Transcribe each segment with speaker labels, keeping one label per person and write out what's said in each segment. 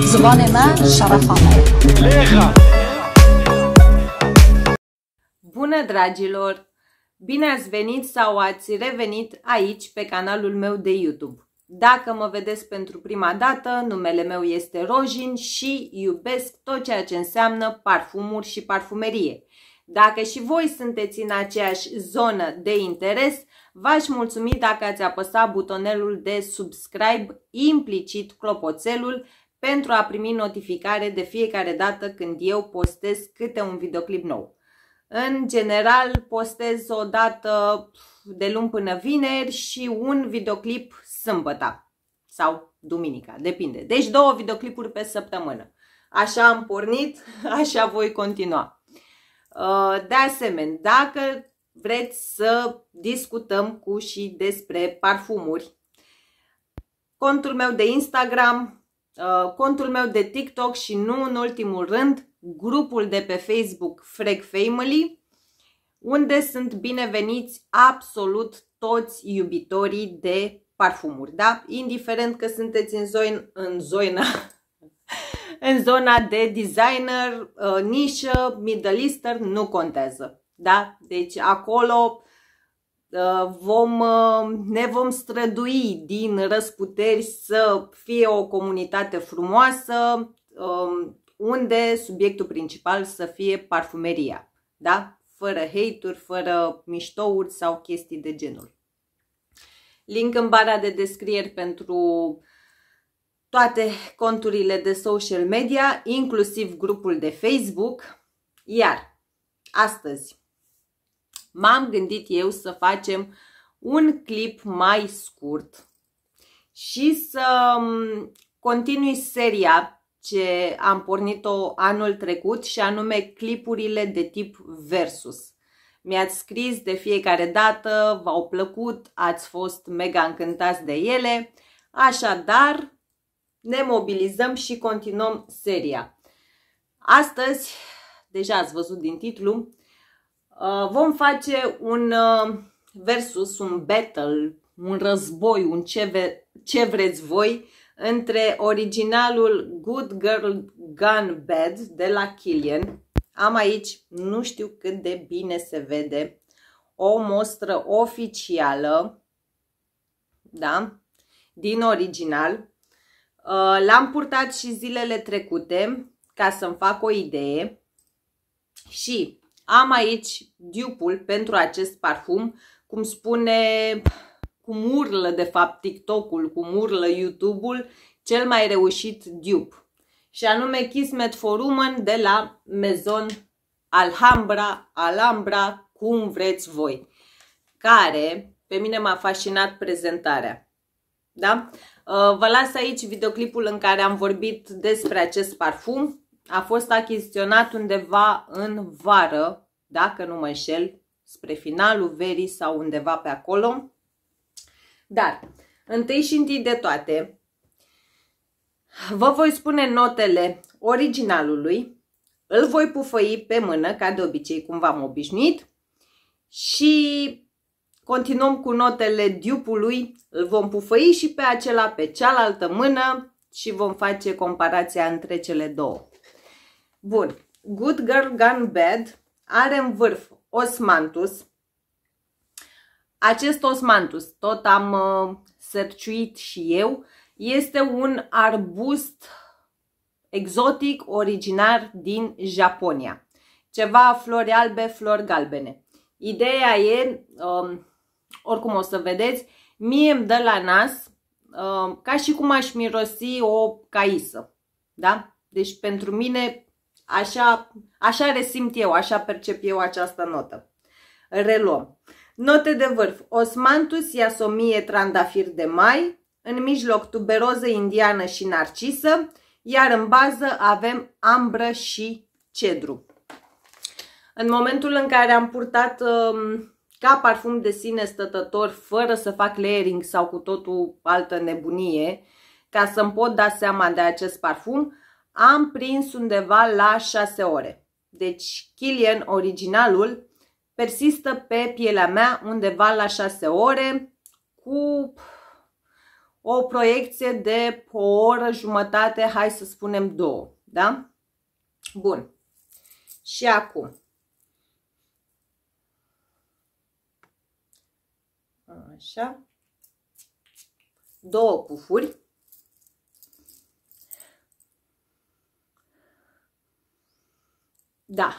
Speaker 1: زبان من Bună dragilor! Bine ați venit sau ați revenit aici pe canalul meu de YouTube. Dacă mă vedeți pentru prima dată, numele meu este Rojin și iubesc tot ceea ce înseamnă parfumuri și parfumerie. Dacă și voi sunteți în aceeași zonă de interes, v-aș mulțumi dacă ați apăsat butonelul de subscribe, implicit clopoțelul, pentru a primi notificare de fiecare dată când eu postez câte un videoclip nou. În general, postez o dată de luni până vineri și un videoclip sâmbătă sau duminica, depinde. Deci două videoclipuri pe săptămână. Așa am pornit, așa voi continua. Uh, de asemenea, dacă vreți să discutăm cu și despre parfumuri, contul meu de Instagram Uh, contul meu de TikTok și nu în ultimul rând grupul de pe Facebook Freg Family, unde sunt bineveniți absolut toți iubitorii de parfumuri, da? Indiferent că sunteți în, zoin, în zoina în zona de designer, uh, nișă, middle eastern, nu contează, da? Deci acolo Uh, vom, uh, ne vom strădui din răsputeri să fie o comunitate frumoasă, um, unde subiectul principal să fie parfumeria, da? Fără hate-uri, fără miștouri sau chestii de genul. Link în bara de descrieri pentru toate conturile de social media, inclusiv grupul de Facebook. Iar astăzi m-am gândit eu să facem un clip mai scurt și să continui seria ce am pornit-o anul trecut și anume clipurile de tip versus. Mi-ați scris de fiecare dată, v-au plăcut, ați fost mega încântați de ele, așadar ne mobilizăm și continuăm seria. Astăzi, deja ați văzut din titlu, Uh, vom face un uh, versus, un battle, un război, un ce, ve- ce vreți voi între originalul Good Girl Gun Bad de la Killian. Am aici, nu știu cât de bine se vede, o mostră oficială, da, din original. Uh, l-am purtat și zilele trecute ca să-mi fac o idee și am aici dupul pentru acest parfum, cum spune, cum urlă de fapt TikTok-ul, cum urlă YouTube-ul, cel mai reușit dupe. Și anume Kismet for Woman de la Maison Alhambra, Alhambra, cum vreți voi, care pe mine m-a fascinat prezentarea. Da? Uh, vă las aici videoclipul în care am vorbit despre acest parfum a fost achiziționat undeva în vară, dacă nu mă înșel, spre finalul verii sau undeva pe acolo. Dar, întâi și întâi de toate, vă voi spune notele originalului, îl voi pufăi pe mână, ca de obicei, cum v-am obișnuit, și continuăm cu notele diupului, îl vom pufăi și pe acela pe cealaltă mână și vom face comparația între cele două. Bun. Good Girl Gone Bad are în vârf osmantus. Acest osmantus, tot am uh, sărciuit și eu, este un arbust exotic originar din Japonia. Ceva flori albe, flori galbene. Ideea e, um, oricum o să vedeți, mie îmi dă la nas um, ca și cum aș mirosi o caisă. Da? Deci pentru mine Așa, așa resimt eu, așa percep eu această notă. Reluăm. Note de vârf. Osmantus, iasomie, trandafir de mai. În mijloc, tuberoză indiană și narcisă. Iar în bază avem ambră și cedru. În momentul în care am purtat um, ca parfum de sine stătător, fără să fac layering sau cu totul altă nebunie, ca să-mi pot da seama de acest parfum, am prins undeva la 6 ore. Deci Killian, originalul, persistă pe pielea mea undeva la 6 ore cu o proiecție de o oră jumătate, hai să spunem două, da? Bun. Și acum. Așa. Două pufuri. Da.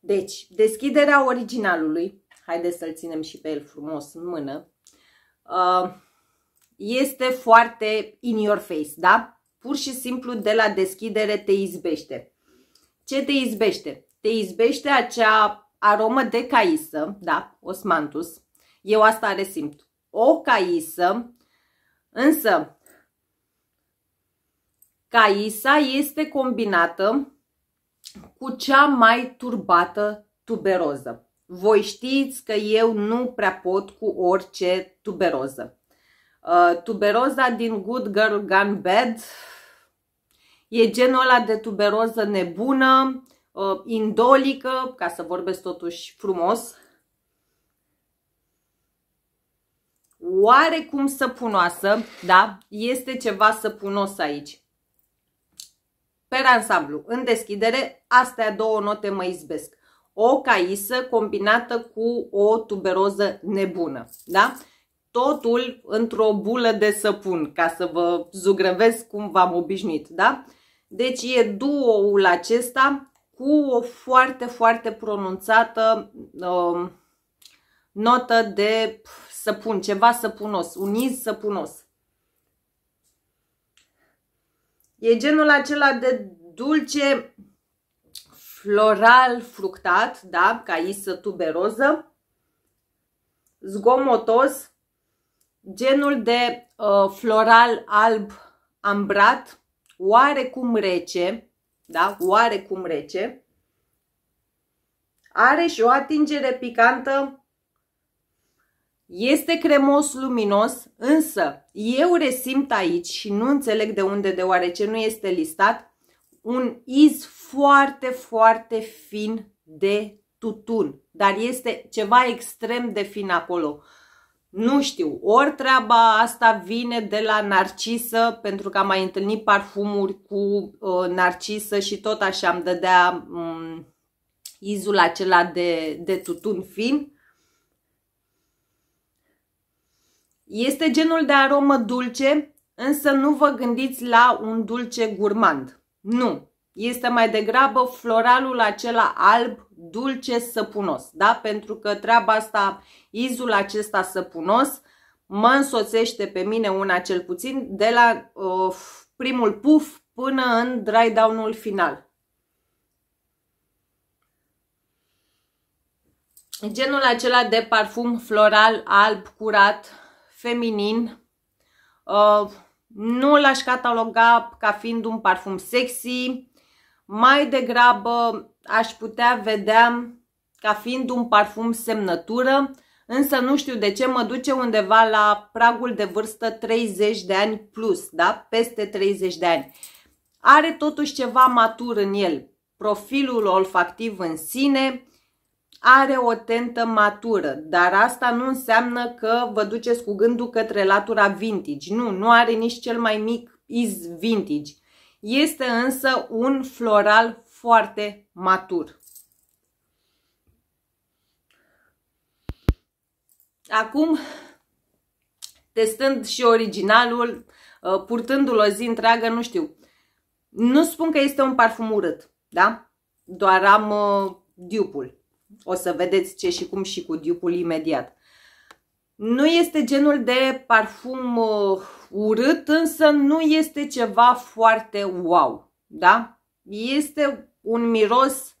Speaker 1: Deci, deschiderea originalului, haideți să-l ținem și pe el frumos în mână, uh, este foarte in your face, da? Pur și simplu de la deschidere te izbește. Ce te izbește? Te izbește acea aromă de caisă, da, osmantus. Eu asta resimt. O caisă, însă Caisa este combinată cu cea mai turbată tuberoză. Voi știți că eu nu prea pot cu orice tuberoză. Uh, tuberoza din Good Girl Gone Bad e genul ăla de tuberoză nebună, uh, indolică, ca să vorbesc totuși frumos, oarecum săpunoasă, da, este ceva săpunos aici. Per ansamblu, în deschidere, astea două note mă izbesc. O caisă combinată cu o tuberoză nebună, da? Totul într-o bulă de săpun, ca să vă zugrăvesc cum v-am obișnuit, da? Deci e duo-ul acesta cu o foarte, foarte pronunțată uh, notă de pf, săpun, ceva săpunos, un iz săpunos. E genul acela de dulce floral fructat, da, ca isă tuberoză, zgomotos, genul de uh, floral alb ambrat, oarecum rece, da, oarecum rece, are și o atingere picantă este cremos, luminos, însă eu resimt aici și nu înțeleg de unde, deoarece nu este listat, un iz foarte, foarte fin de tutun. Dar este ceva extrem de fin acolo. Nu știu, ori treaba asta vine de la narcisă, pentru că am mai întâlnit parfumuri cu uh, narcisă și tot așa îmi dădea um, izul acela de, de tutun fin. Este genul de aromă dulce, însă nu vă gândiți la un dulce gurmand. Nu, este mai degrabă floralul acela alb, dulce, săpunos, da? Pentru că treaba asta, izul acesta săpunos, mă însoțește pe mine una cel puțin de la uh, primul puf până în dry down-ul final. Genul acela de parfum floral alb curat feminin. Uh, nu l-aș cataloga ca fiind un parfum sexy, mai degrabă aș putea vedea ca fiind un parfum semnătură, însă nu știu de ce mă duce undeva la pragul de vârstă 30 de ani plus, da? peste 30 de ani. Are totuși ceva matur în el, profilul olfactiv în sine, are o tentă matură, dar asta nu înseamnă că vă duceți cu gândul către latura vintage. Nu, nu are nici cel mai mic iz vintage. Este însă un floral foarte matur. Acum, testând și originalul, uh, purtându-l o zi întreagă, nu știu. Nu spun că este un parfum urât, da? Doar am uh, dupul. O să vedeți ce și cum și cu dupul imediat. Nu este genul de parfum uh, urât, însă nu este ceva foarte wow, da? Este un miros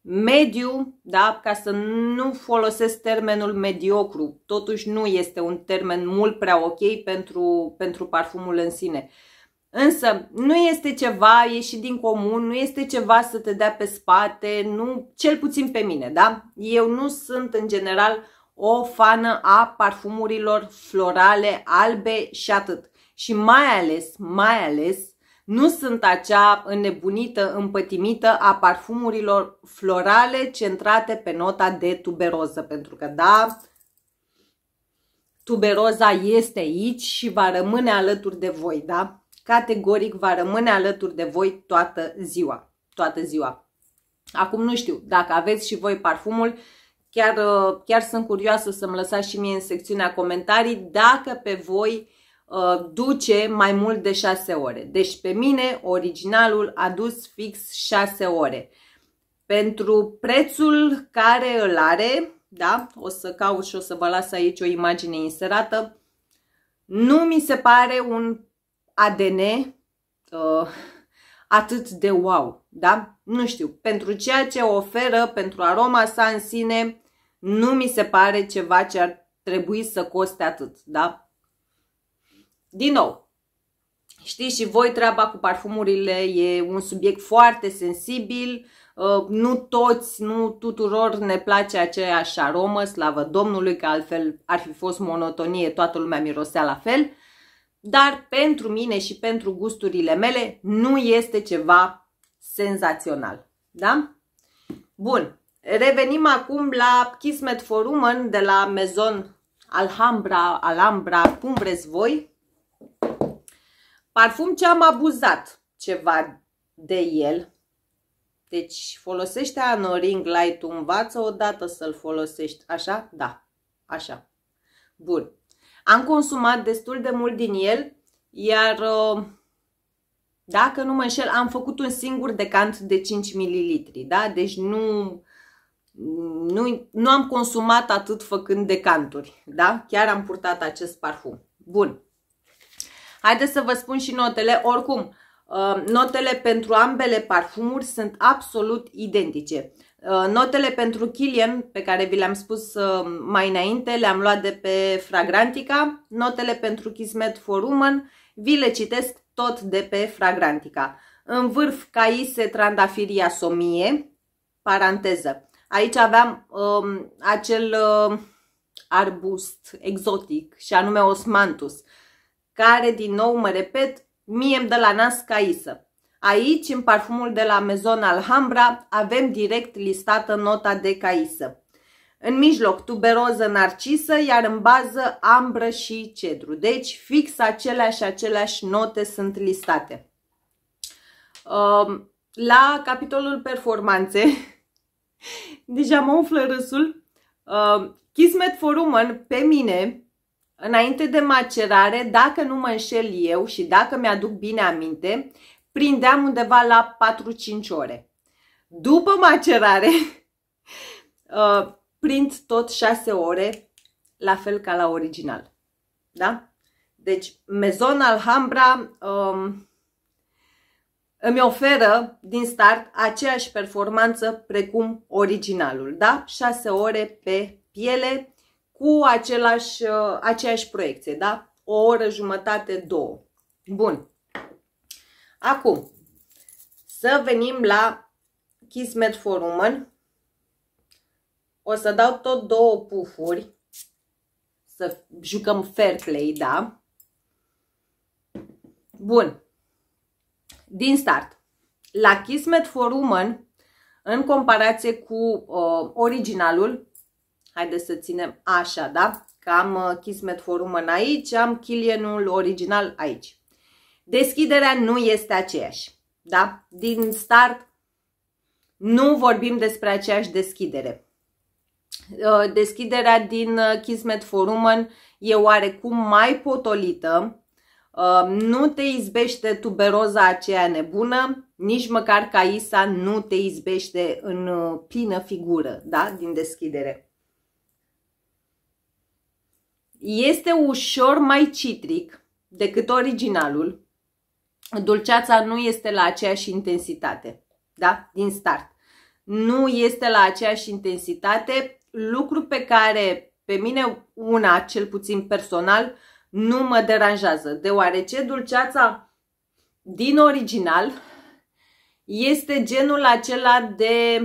Speaker 1: mediu, da? Ca să nu folosesc termenul mediocru, totuși nu este un termen mult prea ok pentru, pentru parfumul în sine. Uh, Însă nu este ceva ieșit din comun, nu este ceva să te dea pe spate, nu, cel puțin pe mine, da? Eu nu sunt în general o fană a parfumurilor florale albe și atât. Și mai ales, mai ales, nu sunt acea înnebunită, împătimită a parfumurilor florale centrate pe nota de tuberoză, pentru că da, tuberoza este aici și va rămâne alături de voi, da? categoric va rămâne alături de voi toată ziua. Toată ziua. Acum nu știu, dacă aveți și voi parfumul, chiar, uh, chiar sunt curioasă să-mi lăsați și mie în secțiunea comentarii dacă pe voi uh, duce mai mult de 6 ore. Deci pe mine originalul a dus fix 6 ore. Pentru prețul care îl are, da, o să caut și o să vă las aici o imagine inserată, nu mi se pare un ADN uh, atât de wow, da? Nu știu, pentru ceea ce oferă, pentru aroma sa în sine, nu mi se pare ceva ce ar trebui să coste atât, da? Din nou, știți și voi, treaba cu parfumurile e un subiect foarte sensibil, uh, nu toți, nu tuturor ne place aceeași aromă, slavă Domnului, că altfel ar fi fost monotonie, toată lumea mirosea la fel, dar pentru mine și pentru gusturile mele nu este ceva senzațional. Da? Bun. Revenim acum la Kismet for Woman de la Maison Alhambra, Alhambra, cum vreți voi. Parfum ce am abuzat ceva de el. Deci folosește Anoring light învață odată să-l folosești. Așa? Da. Așa. Bun. Am consumat destul de mult din el, iar uh, dacă nu mă înșel, am făcut un singur decant de 5 ml, da? Deci nu, nu, nu am consumat atât făcând decanturi, da? Chiar am purtat acest parfum. Bun. Haideți să vă spun și notele. Oricum, uh, notele pentru ambele parfumuri sunt absolut identice. Uh, notele pentru Kilian pe care vi le-am spus uh, mai înainte, le-am luat de pe Fragrantica. Notele pentru Kismet for Woman vi le citesc tot de pe Fragrantica. În vârf caise trandafiria somie, paranteză. Aici aveam um, acel um, arbust exotic și anume osmantus, care din nou, mă repet, mie îmi dă la nas caisă. Aici, în parfumul de la Maison Alhambra, avem direct listată nota de caisă. În mijloc, tuberoză narcisă, iar în bază, ambră și cedru. Deci, fix aceleași, aceleași note sunt listate. La capitolul performanțe, deja mă umflă râsul, Kismet for Woman, pe mine, înainte de macerare, dacă nu mă înșel eu și dacă mi-aduc bine aminte, prindeam undeva la 4-5 ore. După macerare, uh, prind tot 6 ore, la fel ca la original. Da? Deci, Mezon Alhambra um, îmi oferă din start aceeași performanță precum originalul. Da? 6 ore pe piele cu același, uh, aceeași proiecție. Da? O oră jumătate, două. Bun. Acum, să venim la Kismet for Woman. O să dau tot două pufuri. Să jucăm fair play, da? Bun. Din start. La Kismet for Woman, în comparație cu uh, originalul, haideți să ținem așa, da? Că am uh, Kismet for Woman aici, am Killianul original aici deschiderea nu este aceeași. Da? Din start nu vorbim despre aceeași deschidere. Uh, deschiderea din uh, Kismet for Woman e oarecum mai potolită, uh, nu te izbește tuberoza aceea nebună, nici măcar Caisa nu te izbește în plină figură, da? din deschidere. Este ușor mai citric decât originalul, dulceața nu este la aceeași intensitate, da? Din start. Nu este la aceeași intensitate, lucru pe care pe mine una, cel puțin personal, nu mă deranjează, deoarece dulceața din original este genul acela de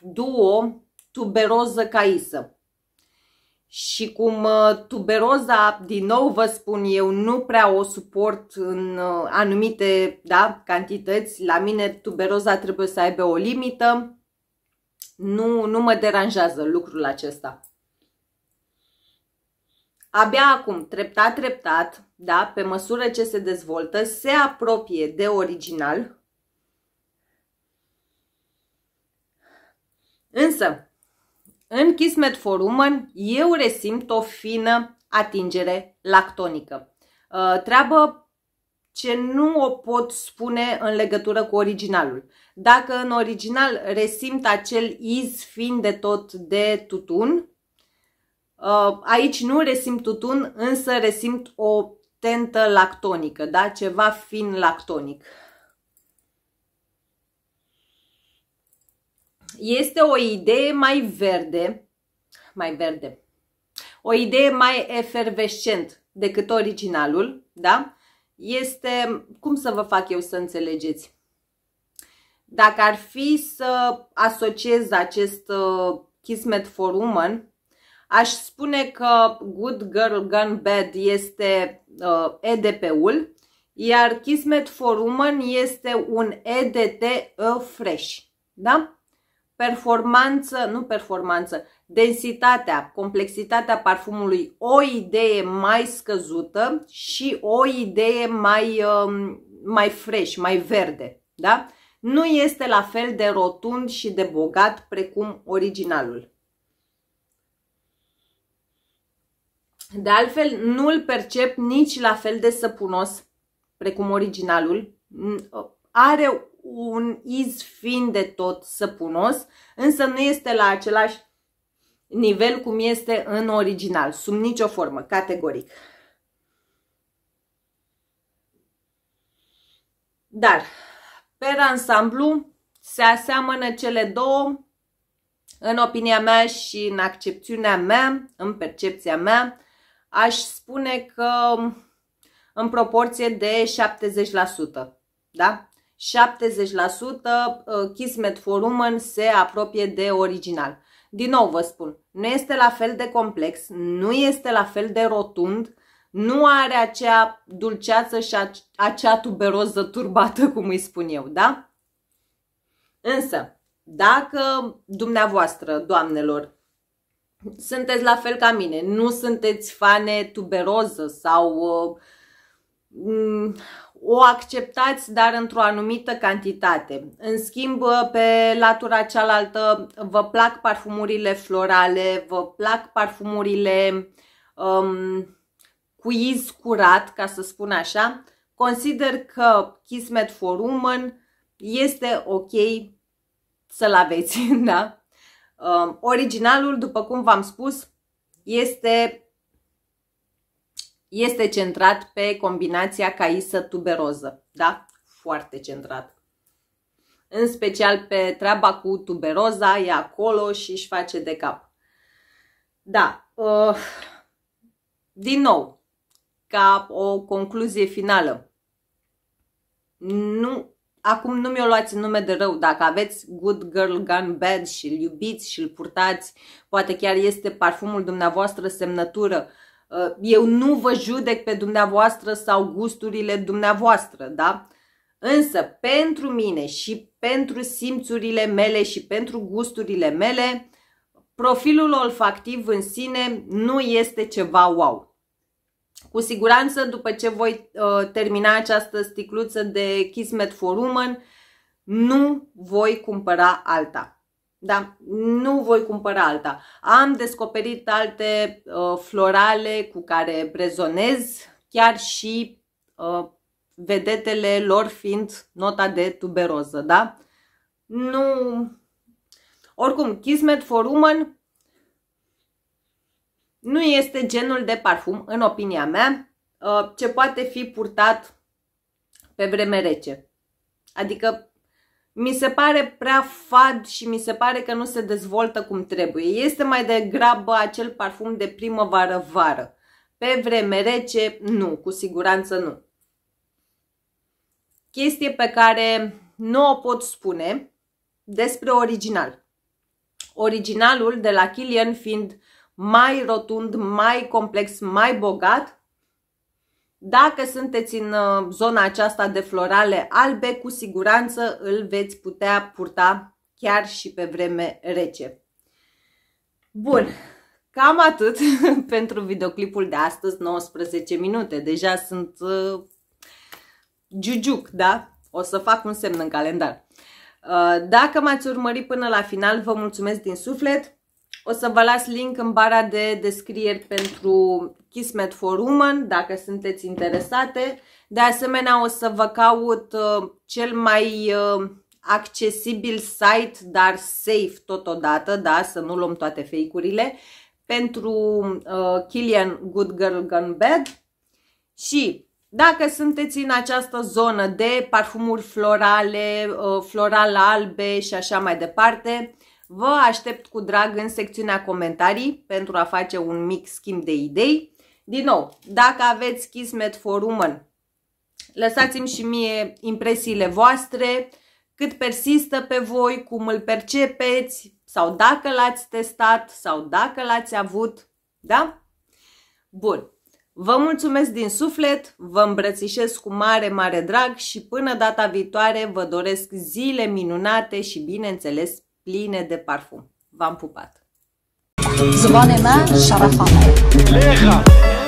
Speaker 1: duo tuberoză caisă și cum uh, tuberoza, din nou vă spun eu, nu prea o suport în uh, anumite da, cantități. La mine tuberoza trebuie să aibă o limită. Nu, nu mă deranjează lucrul acesta. Abia acum, treptat, treptat, da, pe măsură ce se dezvoltă, se apropie de original. Însă, în Kismet for Woman eu resimt o fină atingere lactonică. Uh, treabă ce nu o pot spune în legătură cu originalul. Dacă în original resimt acel iz fin de tot de tutun, uh, aici nu resimt tutun, însă resimt o tentă lactonică, da? ceva fin lactonic. este o idee mai verde, mai verde, o idee mai efervescent decât originalul, da? Este, cum să vă fac eu să înțelegeți? Dacă ar fi să asociez acest uh, Kismet for Woman, aș spune că Good Girl Gone Bad este uh, EDP-ul, iar Kismet for Woman este un EDT fresh. Da? performanță, nu performanță, densitatea, complexitatea parfumului, o idee mai scăzută și o idee mai, um, mai fresh, mai verde. Da? Nu este la fel de rotund și de bogat precum originalul. De altfel, nu îl percep nici la fel de săpunos precum originalul. Are un iz fin de tot săpunos, însă nu este la același nivel cum este în original, sub nicio formă, categoric. Dar, pe ansamblu, se aseamănă cele două, în opinia mea și în accepțiunea mea, în percepția mea, aș spune că în proporție de 70%. Da? 70% uh, Kismet for Women se apropie de original. Din nou vă spun, nu este la fel de complex, nu este la fel de rotund, nu are acea dulceață și acea tuberoză turbată, cum îi spun eu, da? Însă, dacă dumneavoastră, doamnelor, sunteți la fel ca mine, nu sunteți fane tuberoză sau uh, o acceptați, dar într-o anumită cantitate. În schimb, pe latura cealaltă, vă plac parfumurile florale, vă plac parfumurile um, cu iz curat, ca să spun așa. Consider că Kismet for Woman este ok să-l aveți, da? Um, originalul, după cum v-am spus, este este centrat pe combinația caisă-tuberoză, da? Foarte centrat. În special pe treaba cu tuberoza, e acolo și își face de cap. Da, uh, din nou, ca o concluzie finală, nu, acum nu mi-o luați în nume de rău, dacă aveți Good Girl Gone Bad și îl iubiți și îl purtați, poate chiar este parfumul dumneavoastră semnătură, uh, Uh, eu nu vă judec pe dumneavoastră sau gusturile dumneavoastră, da? Însă, pentru mine și pentru simțurile mele și pentru gusturile mele, profilul olfactiv în sine nu este ceva wow. Cu siguranță, după ce voi uh, termina această sticluță de Kismet for Woman, nu voi cumpăra alta. Da, nu voi cumpăra alta. Am descoperit alte uh, florale cu care rezonez, chiar și uh, vedetele lor fiind nota de tuberoză, da? Nu... Oricum, Kismet for Woman nu este genul de parfum, în opinia mea, uh, ce poate fi purtat pe vreme rece. Adică mi se pare prea fad și mi se pare că nu se dezvoltă cum trebuie. Este mai degrabă acel parfum de primăvară-vară. Pe vreme rece, nu, cu siguranță nu. Chestie pe care nu o pot spune despre original. Originalul de la Kilian fiind mai rotund, mai complex, mai bogat, dacă sunteți în uh, zona aceasta de florale albe, cu siguranță îl veți putea purta chiar și pe vreme rece. Bun, cam atât pentru videoclipul de astăzi, 19 minute. Deja sunt uh, da? O să fac un semn în calendar. Uh, dacă m-ați urmărit până la final, vă mulțumesc din suflet. O să vă las link în bara de descrieri pentru Kismet for Women, dacă sunteți interesate. De asemenea, o să vă caut uh, cel mai uh, accesibil site, dar safe totodată, da, să nu luăm toate fake-urile, pentru uh, Killian Good Girl Gone Bad. Și dacă sunteți în această zonă de parfumuri florale, uh, floral albe și așa mai departe, Vă aștept cu drag în secțiunea comentarii pentru a face un mic schimb de idei. Din nou, dacă aveți Kismet for Women, lăsați-mi și mie impresiile voastre, cât persistă pe voi, cum îl percepeți sau dacă l-ați testat sau dacă l-ați avut, da? Bun, vă mulțumesc din suflet, vă îmbrățișez cu mare, mare drag și până data viitoare vă doresc zile minunate și bineînțeles pline de parfum. V-am pupat! Zvonimă Șarafanu.